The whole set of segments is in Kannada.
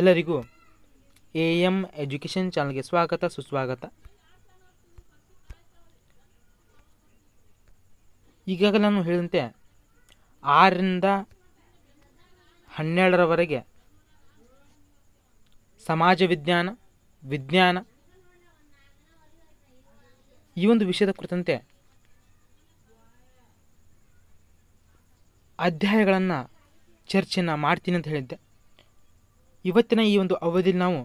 ಎಲ್ಲರಿಗೂ ಎ ಎಮ್ ಎಜುಕೇಷನ್ ಚಾನಲ್ಗೆ ಸ್ವಾಗತ ಸುಸ್ವಾಗತ ಈಗಾಗಲೇ ನಾನು ಹೇಳಿದಂತೆ ಆರರಿಂದ ಹನ್ನೆರಡರವರೆಗೆ ಸಮಾಜ ವಿಜ್ಞಾನ ವಿಜ್ಞಾನ ಈ ಒಂದು ವಿಷಯದ ಕುರಿತಂತೆ ಅಧ್ಯಾಯಗಳನ್ನು ಚರ್ಚೆಯನ್ನು ಮಾಡ್ತೀನಿ ಅಂತ ಹೇಳಿದ್ದೆ ಇವತ್ತಿನ ಈ ಒಂದು ಅವಧಿಯಲ್ಲಿ ನಾವು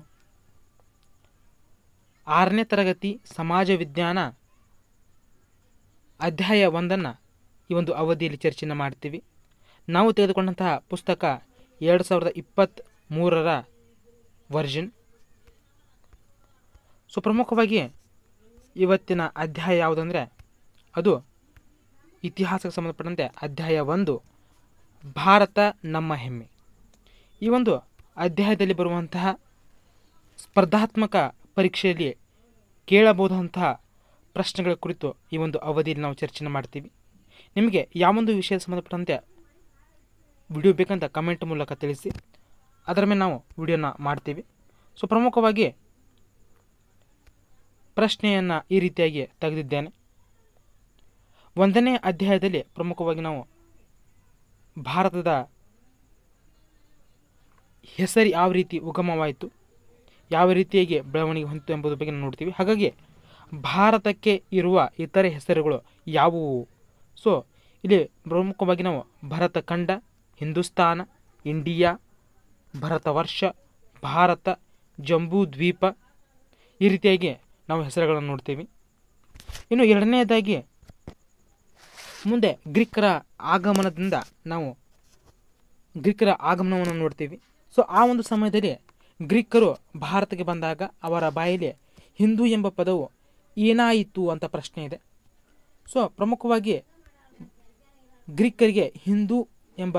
ಆರನೇ ತರಗತಿ ಸಮಾಜ ವಿಜ್ಞಾನ ಅಧ್ಯಾಯ ಒಂದನ್ನು ಈ ಒಂದು ಅವಧಿಯಲ್ಲಿ ಚರ್ಚೆನ ಮಾಡ್ತೀವಿ ನಾವು ತೆಗೆದುಕೊಂಡಂತಹ ಪುಸ್ತಕ ಎರಡು ಸಾವಿರದ ಇಪ್ಪತ್ತ್ ಮೂರರ ವರ್ಜನ್ ಸೊ ಪ್ರಮುಖವಾಗಿ ಇವತ್ತಿನ ಅಧ್ಯಾಯ ಯಾವುದಂದರೆ ಅದು ಇತಿಹಾಸಕ್ಕೆ ಸಂಬಂಧಪಟ್ಟಂತೆ ಅಧ್ಯಾಯ ಒಂದು ಭಾರತ ನಮ್ಮ ಹೆಮ್ಮೆ ಈ ಒಂದು ಅಧ್ಯಾಯದಲ್ಲಿ ಬರುವಂತಹ ಸ್ಪರ್ಧಾತ್ಮಕ ಪರೀಕ್ಷೆಯಲ್ಲಿ ಕೇಳಬಹುದಂತಹ ಪ್ರಶ್ನೆಗಳ ಕುರಿತು ಈ ಒಂದು ಅವಧಿಯಲ್ಲಿ ನಾವು ಚರ್ಚೆನ ಮಾಡ್ತೀವಿ ನಿಮಗೆ ಯಾವೊಂದು ವಿಷಯ ಸಂಬಂಧಪಟ್ಟಂತೆ ವಿಡಿಯೋ ಬೇಕಂತ ಕಮೆಂಟ್ ಮೂಲಕ ತಿಳಿಸಿ ಅದರ ಮೇಲೆ ನಾವು ವಿಡಿಯೋನ ಮಾಡ್ತೀವಿ ಸೊ ಪ್ರಮುಖವಾಗಿ ಪ್ರಶ್ನೆಯನ್ನು ಈ ರೀತಿಯಾಗಿ ತೆಗೆದಿದ್ದೇನೆ ಒಂದನೇ ಅಧ್ಯಾಯದಲ್ಲಿ ಪ್ರಮುಖವಾಗಿ ನಾವು ಭಾರತದ ಹೆಸರು ಯಾವ ರೀತಿ ಉಗಮವಾಯಿತು ಯಾವ ರೀತಿಯಾಗಿ ಬೆಳವಣಿಗೆ ಹೊಂದಿತು ಎಂಬುದ್ರ ಬಗ್ಗೆ ನಾವು ನೋಡ್ತೀವಿ ಹಾಗಾಗಿ ಭಾರತಕ್ಕೆ ಇರುವ ಇತರೆ ಹೆಸರುಗಳು ಯಾವುವು ಸೊ ಇಲ್ಲಿ ಪ್ರಮುಖವಾಗಿ ನಾವು ಭರತ ಖಂಡ ಹಿಂದೂಸ್ತಾನ ಇಂಡಿಯಾ ವರ್ಷ ಭಾರತ ಜಂಬೂ ದ್ವೀಪ ಈ ರೀತಿಯಾಗಿ ನಾವು ಹೆಸರುಗಳನ್ನು ನೋಡ್ತೀವಿ ಇನ್ನು ಎರಡನೆಯದಾಗಿ ಮುಂದೆ ಗ್ರೀಕರ ಆಗಮನದಿಂದ ನಾವು ಗ್ರೀಕರ ಆಗಮನವನ್ನು ನೋಡ್ತೀವಿ ಸೊ ಆ ಒಂದು ಸಮಯದಲ್ಲಿ ಗ್ರೀಕರು ಭಾರತಕ್ಕೆ ಬಂದಾಗ ಅವರ ಬಾಯಲ್ಲಿ ಹಿಂದೂ ಎಂಬ ಪದವು ಏನಾಯಿತು ಅಂತ ಪ್ರಶ್ನೆ ಇದೆ ಸೊ ಪ್ರಮುಖವಾಗಿ ಗ್ರೀಕರಿಗೆ ಹಿಂದೂ ಎಂಬ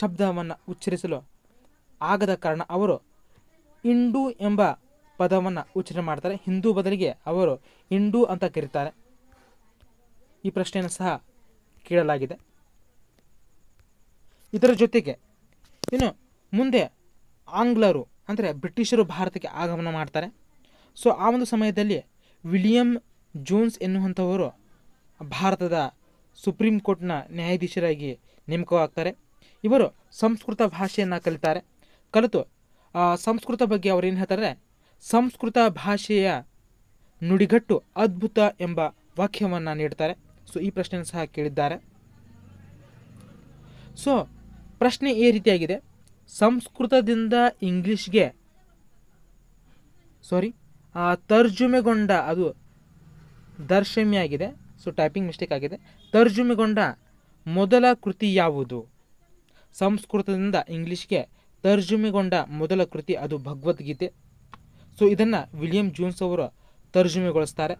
ಶಬ್ದವನ್ನು ಉಚ್ಚರಿಸಲು ಆಗದ ಕಾರಣ ಅವರು ಇಂಡು ಎಂಬ ಪದವನ್ನು ಉಚ್ಚರಣೆ ಮಾಡ್ತಾರೆ ಹಿಂದೂ ಬದಲಿಗೆ ಅವರು ಇಂಡು ಅಂತ ಕರೀತಾರೆ ಈ ಪ್ರಶ್ನೆಯನ್ನು ಸಹ ಕೇಳಲಾಗಿದೆ ಇದರ ಜೊತೆಗೆ ಇನ್ನು ಮುಂದೆ ಆಂಗ್ಲರು ಅಂದರೆ ಬ್ರಿಟಿಷರು ಭಾರತಕ್ಕೆ ಆಗಮನ ಮಾಡ್ತಾರೆ ಸೊ ಆ ಒಂದು ಸಮಯದಲ್ಲಿ ವಿಲಿಯಂ ಜೋನ್ಸ್ ಎನ್ನುವಂಥವರು ಭಾರತದ ಸುಪ್ರೀಂ ಕೋರ್ಟ್ನ ನ್ಯಾಯಾಧೀಶರಾಗಿ ನೇಮಕವಾಗ್ತಾರೆ ಇವರು ಸಂಸ್ಕೃತ ಭಾಷೆಯನ್ನು ಕಲಿತಾರೆ ಕಲಿತು ಸಂಸ್ಕೃತ ಬಗ್ಗೆ ಏನು ಹೇಳ್ತಾರೆ ಸಂಸ್ಕೃತ ಭಾಷೆಯ ನುಡಿಗಟ್ಟು ಅದ್ಭುತ ಎಂಬ ವಾಕ್ಯವನ್ನು ನೀಡ್ತಾರೆ ಸೊ ಈ ಪ್ರಶ್ನೆಯನ್ನು ಸಹ ಕೇಳಿದ್ದಾರೆ ಸೊ ಪ್ರಶ್ನೆ ಈ ರೀತಿಯಾಗಿದೆ ಸಂಸ್ಕೃತದಿಂದ ಇಂಗ್ಲೀಷ್ಗೆ ಸಾರಿ ತರ್ಜುಮೆಗೊಂಡ ಅದು ಆಗಿದೆ ಸೊ ಟೈಪಿಂಗ್ ಮಿಸ್ಟೇಕ್ ಆಗಿದೆ ತರ್ಜುಮೆಗೊಂಡ ಮೊದಲ ಕೃತಿ ಯಾವುದು ಸಂಸ್ಕೃತದಿಂದ ಇಂಗ್ಲೀಷ್ಗೆ ತರ್ಜುಮೆಗೊಂಡ ಮೊದಲ ಕೃತಿ ಅದು ಭಗವದ್ಗೀತೆ ಸೊ ಇದನ್ನು ವಿಲಿಯಂ ಜೂನ್ಸ್ ಅವರು ತರ್ಜುಮೆಗೊಳಿಸ್ತಾರೆ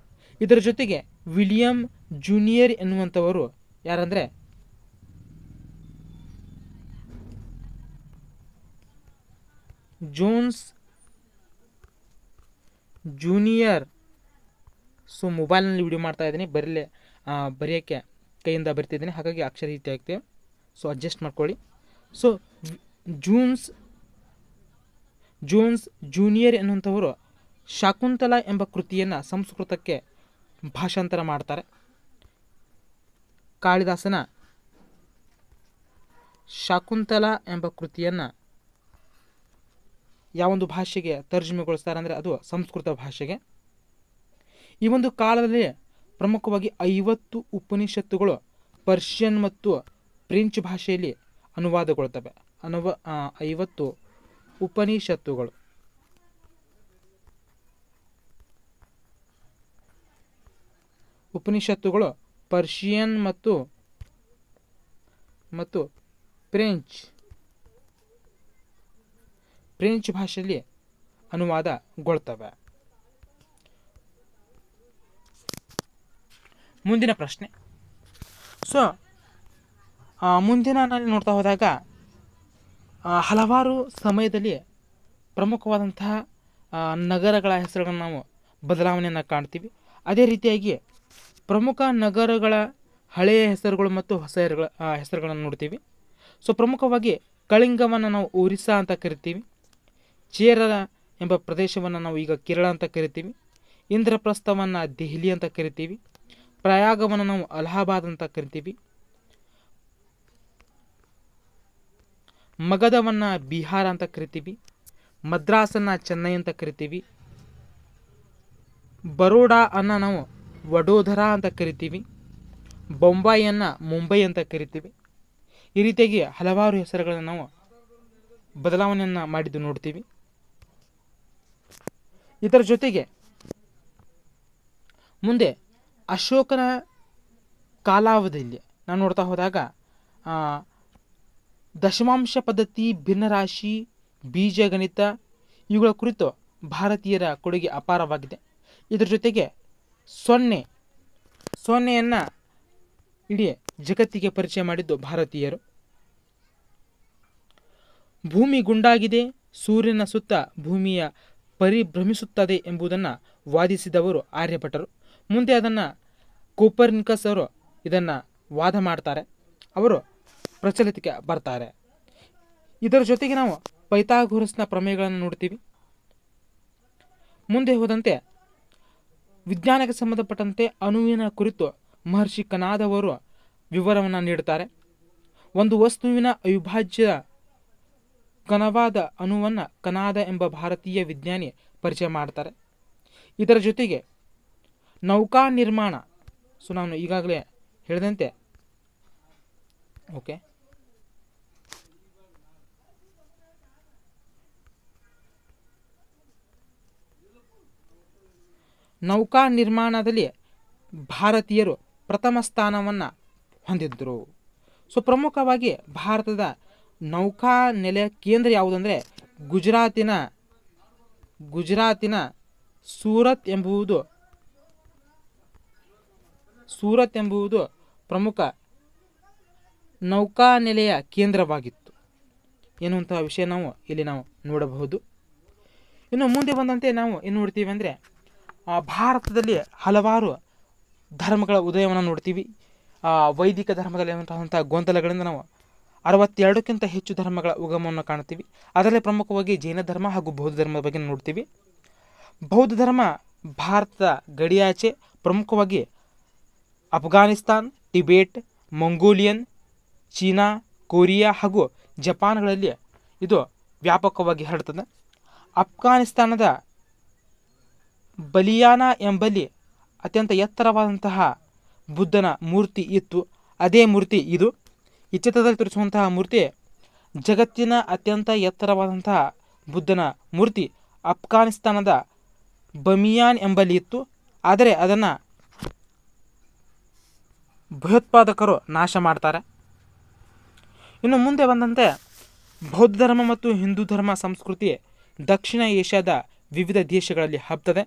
ಇದರ ಜೊತೆಗೆ ವಿಲಿಯಂ ಜೂನಿಯರ್ ಎನ್ನುವಂಥವರು ಯಾರಂದರೆ ಜೂನ್ಸ್ ಜೂನಿಯರ್ ಸೊ ಮೊಬೈಲ್ನಲ್ಲಿ ವಿಡಿಯೋ ಮಾಡ್ತಾ ಇದ್ದೀನಿ ಬರೀಲೆ ಬರೆಯೋಕ್ಕೆ ಕೈಯಿಂದ ಬರ್ತಿದ್ದೀನಿ ಹಾಗಾಗಿ ಅಕ್ಷರ ರೀತಿ ಆಗ್ತೀವಿ ಸೊ ಅಡ್ಜಸ್ಟ್ ಮಾಡ್ಕೊಳ್ಳಿ ಸೊ ಜೂನ್ಸ್ ಜೂನ್ಸ್ ಜೂನಿಯರ್ ಎನ್ನುವಂಥವರು ಶಾಕುಂತಲಾ ಎಂಬ ಕೃತಿಯನ್ನು ಸಂಸ್ಕೃತಕ್ಕೆ ಭಾಷಾಂತರ ಮಾಡ್ತಾರೆ ಕಾಳಿದಾಸನ ಶಾಕುಂತಲಾ ಎಂಬ ಕೃತಿಯನ್ನು ಯಾವೊಂದು ಭಾಷೆಗೆ ತರ್ಜುಮೆಗೊಳಿಸ್ತಾರೆ ಅಂದರೆ ಅದು ಸಂಸ್ಕೃತ ಭಾಷೆಗೆ ಈ ಒಂದು ಕಾಲದಲ್ಲಿ ಪ್ರಮುಖವಾಗಿ ಐವತ್ತು ಉಪನಿಷತ್ತುಗಳು ಪರ್ಷಿಯನ್ ಮತ್ತು ಫ್ರೆಂಚ್ ಭಾಷೆಯಲ್ಲಿ ಅನುವಾದಗೊಳ್ತವೆ ಅನುವ ಐವತ್ತು ಉಪನಿಷತ್ತುಗಳು ಉಪನಿಷತ್ತುಗಳು ಪರ್ಷಿಯನ್ ಮತ್ತು ಮತ್ತು ಫ್ರೆಂಚ್ ಫ್ರೆಂಚ್ ಭಾಷೆಯಲ್ಲಿ ಅನುವಾದಗೊಳ್ತವೆ ಮುಂದಿನ ಪ್ರಶ್ನೆ ಸೊ ಮುಂದಿನ ನಾನು ನೋಡ್ತಾ ಹೋದಾಗ ಹಲವಾರು ಸಮಯದಲ್ಲಿ ಪ್ರಮುಖವಾದಂತಹ ನಗರಗಳ ಹೆಸರುಗಳನ್ನು ನಾವು ಬದಲಾವಣೆಯನ್ನು ಕಾಣ್ತೀವಿ ಅದೇ ರೀತಿಯಾಗಿ ಪ್ರಮುಖ ನಗರಗಳ ಹಳೆಯ ಹೆಸರುಗಳು ಮತ್ತು ಹೊಸ ಹೆಸರುಗಳನ್ನು ನೋಡ್ತೀವಿ ಸೊ ಪ್ರಮುಖವಾಗಿ ಕಳಿಂಗವನ್ನು ನಾವು ಒರಿಸ್ಸಾ ಅಂತ ಕರಿತೀವಿ ಚೇರ ಎಂಬ ಪ್ರದೇಶವನ್ನು ನಾವು ಈಗ ಕೇರಳ ಅಂತ ಕರಿತೀವಿ ಇಂದ್ರಪ್ರಸ್ಥವನ್ನು ದೆಹಲಿ ಅಂತ ಕರಿತೀವಿ ಪ್ರಯಾಗವನ್ನು ನಾವು ಅಲಹಾಬಾದ್ ಅಂತ ಕರಿತೀವಿ ಮಗಧವನ್ನು ಬಿಹಾರ ಅಂತ ಕರಿತೀವಿ ಮದ್ರಾಸನ್ನು ಚೆನ್ನೈ ಅಂತ ಕರಿತೀವಿ ಬರೋಡಾ ಅನ್ನ ನಾವು ವಡೋದರಾ ಅಂತ ಕರಿತೀವಿ ಬೊಂಬಾಯಿಯನ್ನು ಮುಂಬೈ ಅಂತ ಕರಿತೀವಿ ಈ ರೀತಿಯಾಗಿ ಹಲವಾರು ಹೆಸರುಗಳನ್ನು ನಾವು ಬದಲಾವಣೆಯನ್ನು ಮಾಡಿದ್ದು ನೋಡ್ತೀವಿ ಇದರ ಜೊತೆಗೆ ಮುಂದೆ ಅಶೋಕನ ಕಾಲಾವಧಿಯಲ್ಲಿ ನಾನು ನೋಡ್ತಾ ಹೋದಾಗ ದಶಮಾಂಶ ಪದ್ಧತಿ ಭಿನ್ನರಾಶಿ ಬೀಜಗಣಿತ ಇವುಗಳ ಕುರಿತು ಭಾರತೀಯರ ಕೊಡುಗೆ ಅಪಾರವಾಗಿದೆ ಇದರ ಜೊತೆಗೆ ಸೊನ್ನೆ ಸೊನ್ನೆಯನ್ನು ಇಡೀ ಜಗತ್ತಿಗೆ ಪರಿಚಯ ಮಾಡಿದ್ದು ಭಾರತೀಯರು ಭೂಮಿ ಗುಂಡಾಗಿದೆ ಸೂರ್ಯನ ಸುತ್ತ ಭೂಮಿಯ ಪರಿಭ್ರಮಿಸುತ್ತದೆ ಎಂಬುದನ್ನು ವಾದಿಸಿದವರು ಆರ್ಯಭಟರು ಮುಂದೆ ಅದನ್ನು ಕೋಪರ್ನಿಕಸ್ ಅವರು ಇದನ್ನು ವಾದ ಮಾಡ್ತಾರೆ ಅವರು ಪ್ರಚಲಿತಕ್ಕೆ ಬರ್ತಾರೆ ಇದರ ಜೊತೆಗೆ ನಾವು ಪೈಥಾಗೋರಸ್ನ ಪ್ರಮೇಯಗಳನ್ನು ನೋಡ್ತೀವಿ ಮುಂದೆ ಹೋದಂತೆ ವಿಜ್ಞಾನಕ್ಕೆ ಸಂಬಂಧಪಟ್ಟಂತೆ ಅಣುವಿನ ಕುರಿತು ಮಹರ್ಷಿ ಕನಾದವರು ವಿವರವನ್ನು ನೀಡುತ್ತಾರೆ ಒಂದು ವಸ್ತುವಿನ ಅವಿಭಾಜ್ಯ ಕನವಾದ ಅಣುವನ್ನು ಕನಾದ ಎಂಬ ಭಾರತೀಯ ವಿಜ್ಞಾನಿ ಪರಿಚಯ ಮಾಡ್ತಾರೆ ಇದರ ಜೊತೆಗೆ ನೌಕಾ ನಿರ್ಮಾಣ ಸೊ ನಾನು ಈಗಾಗಲೇ ಹೇಳಿದಂತೆ ಓಕೆ ನೌಕಾ ನಿರ್ಮಾಣದಲ್ಲಿ ಭಾರತೀಯರು ಪ್ರಥಮ ಸ್ಥಾನವನ್ನು ಹೊಂದಿದ್ದರು ಸೊ ಪ್ರಮುಖವಾಗಿ ಭಾರತದ ನೌಕಾ ನೆಲೆ ಕೇಂದ್ರ ಯಾವುದಂದರೆ ಗುಜರಾತಿನ ಗುಜರಾತಿನ ಸೂರತ್ ಎಂಬುವುದು ಸೂರತ್ ಎಂಬುವುದು ಪ್ರಮುಖ ನೌಕಾ ನೆಲೆಯ ಕೇಂದ್ರವಾಗಿತ್ತು ಎನ್ನುವಂತಹ ವಿಷಯ ನಾವು ಇಲ್ಲಿ ನಾವು ನೋಡಬಹುದು ಇನ್ನು ಮುಂದೆ ಬಂದಂತೆ ನಾವು ಏನು ನೋಡ್ತೀವಿ ಅಂದರೆ ಭಾರತದಲ್ಲಿ ಹಲವಾರು ಧರ್ಮಗಳ ಉದಯವನ್ನು ನೋಡ್ತೀವಿ ವೈದಿಕ ಧರ್ಮದಲ್ಲಿ ಗೊಂದಲಗಳಿಂದ ನಾವು ಅರವತ್ತೆರಡಕ್ಕಿಂತ ಹೆಚ್ಚು ಧರ್ಮಗಳ ಉಗಮವನ್ನು ಕಾಣ್ತೀವಿ ಅದರಲ್ಲಿ ಪ್ರಮುಖವಾಗಿ ಜೈನ ಧರ್ಮ ಹಾಗೂ ಬೌದ್ಧ ಧರ್ಮದ ಬಗ್ಗೆ ನೋಡ್ತೀವಿ ಬೌದ್ಧ ಧರ್ಮ ಭಾರತದ ಗಡಿಯಾಚೆ ಪ್ರಮುಖವಾಗಿ Afghanistan Tibet Mongolian China Korea ಹಾಗೂ ಜಪಾನ್ಗಳಲ್ಲಿ ಇದು ವ್ಯಾಪಕವಾಗಿ ಹರಡ್ತದೆ ಅಫ್ಘಾನಿಸ್ತಾನದ ಬಲಿಯಾನ ಎಂಬಲ್ಲಿ ಅತ್ಯಂತ ಎತ್ತರವಾದಂತಹ ಬುದ್ಧನ ಮೂರ್ತಿ ಇತ್ತು ಅದೇ ಮೂರ್ತಿ ಇದು ಈ ಚಿತ್ರದಲ್ಲಿ ತೋರಿಸುವಂತಹ ಮೂರ್ತಿ ಜಗತ್ತಿನ ಅತ್ಯಂತ ಎತ್ತರವಾದಂತಹ ಬುದ್ಧನ ಮೂರ್ತಿ ಅಫ್ಘಾನಿಸ್ತಾನದ ಬಮಿಯಾನ್ ಎಂಬಲ್ಲಿ ಇತ್ತು ಆದರೆ ಅದನ್ನು ಭಯೋತ್ಪಾದಕರು ನಾಶ ಮಾಡ್ತಾರೆ ಇನ್ನು ಮುಂದೆ ಬಂದಂತೆ ಬೌದ್ಧ ಧರ್ಮ ಮತ್ತು ಹಿಂದೂ ಧರ್ಮ ಸಂಸ್ಕೃತಿ ದಕ್ಷಿಣ ಏಷ್ಯಾದ ವಿವಿಧ ದೇಶಗಳಲ್ಲಿ ಹಬ್ಬತದೆ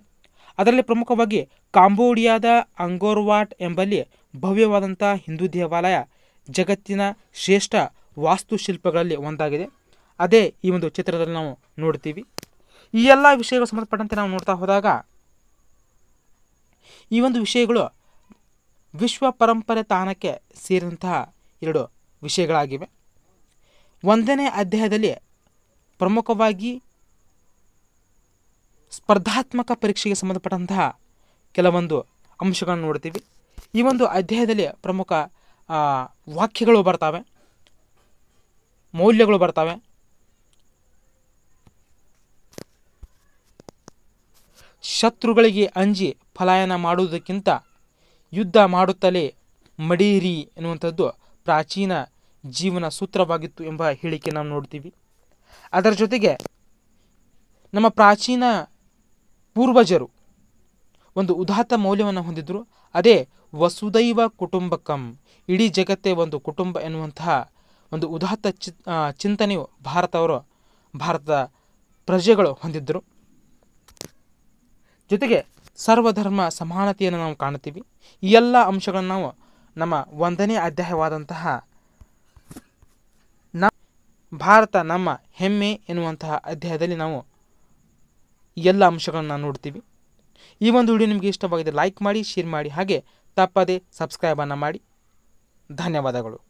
ಅದರಲ್ಲಿ ಪ್ರಮುಖವಾಗಿ ಕಾಂಬೋಡಿಯಾದ ಅಂಗೋರ್ವಾಟ್ ಎಂಬಲ್ಲಿ ಭವ್ಯವಾದಂಥ ಹಿಂದೂ ದೇವಾಲಯ ಜಗತ್ತಿನ ಶ್ರೇಷ್ಠ ವಾಸ್ತುಶಿಲ್ಪಗಳಲ್ಲಿ ಒಂದಾಗಿದೆ ಅದೇ ಈ ಒಂದು ಚಿತ್ರದಲ್ಲಿ ನಾವು ನೋಡ್ತೀವಿ ಈ ಎಲ್ಲ ವಿಷಯಗಳು ಸಂಬಂಧಪಟ್ಟಂತೆ ನಾವು ನೋಡ್ತಾ ಹೋದಾಗ ಈ ಒಂದು ವಿಷಯಗಳು ವಿಶ್ವ ಪರಂಪರೆ ತಾಣಕ್ಕೆ ಸೇರಿದಂತಹ ಎರಡು ವಿಷಯಗಳಾಗಿವೆ ಒಂದನೇ ಅಧ್ಯಾಯದಲ್ಲಿ ಪ್ರಮುಖವಾಗಿ ಸ್ಪರ್ಧಾತ್ಮಕ ಪರೀಕ್ಷೆಗೆ ಸಂಬಂಧಪಟ್ಟಂತಹ ಕೆಲವೊಂದು ಅಂಶಗಳನ್ನು ನೋಡ್ತೀವಿ ಈ ಒಂದು ಅಧ್ಯಾಯದಲ್ಲಿ ಪ್ರಮುಖ ವಾಕ್ಯಗಳು ಬರ್ತವೆ ಮೌಲ್ಯಗಳು ಬರ್ತವೆ ಶತ್ರುಗಳಿಗೆ ಅಂಜಿ ಪಲಾಯನ ಮಾಡುವುದಕ್ಕಿಂತ ಯುದ್ಧ ಮಾಡುತ್ತಲೇ ಮಡೀರಿ ಎನ್ನುವಂಥದ್ದು ಪ್ರಾಚೀನ ಜೀವನ ಸೂತ್ರವಾಗಿತ್ತು ಎಂಬ ಹೇಳಿಕೆ ನಾವು ನೋಡ್ತೀವಿ ಅದರ ಜೊತೆಗೆ ನಮ್ಮ ಪ್ರಾಚೀನ ಪೂರ್ವಜರು ಒಂದು ಉದಾತ್ತ ಮೌಲ್ಯವನ್ನು ಹೊಂದಿದ್ದರು ಅದೇ ವಸುದೈವ ಕುಟುಂಬಕಂ ಇಡೀ ಜಗತ್ತೇ ಒಂದು ಕುಟುಂಬ ಎನ್ನುವಂತಹ ಒಂದು ಉದಾತ್ತ ಚಿತ್ ಚಿಂತನೆಯು ಭಾರತವರು ಭಾರತದ ಪ್ರಜೆಗಳು ಹೊಂದಿದ್ದರು ಜೊತೆಗೆ ಸರ್ವಧರ್ಮ ಸಮಾನತೆಯನ್ನು ನಾವು ಕಾಣುತ್ತೀವಿ ಈ ಎಲ್ಲ ಅಂಶಗಳನ್ನು ನಾವು ನಮ್ಮ ಒಂದನೇ ಅಧ್ಯಾಯವಾದಂತಹ ನ ಭಾರತ ನಮ್ಮ ಹೆಮ್ಮೆ ಎನ್ನುವಂತಹ ಅಧ್ಯಾಯದಲ್ಲಿ ನಾವು ಎಲ್ಲ ಅಂಶಗಳನ್ನು ನೋಡ್ತೀವಿ ಈ ಒಂದು ವಿಡಿಯೋ ನಿಮಗೆ ಇಷ್ಟವಾಗಿದೆ ಲೈಕ್ ಮಾಡಿ ಶೇರ್ ಮಾಡಿ ಹಾಗೆ ತಪ್ಪದೆ ಸಬ್ಸ್ಕ್ರೈಬನ್ನು ಮಾಡಿ ಧನ್ಯವಾದಗಳು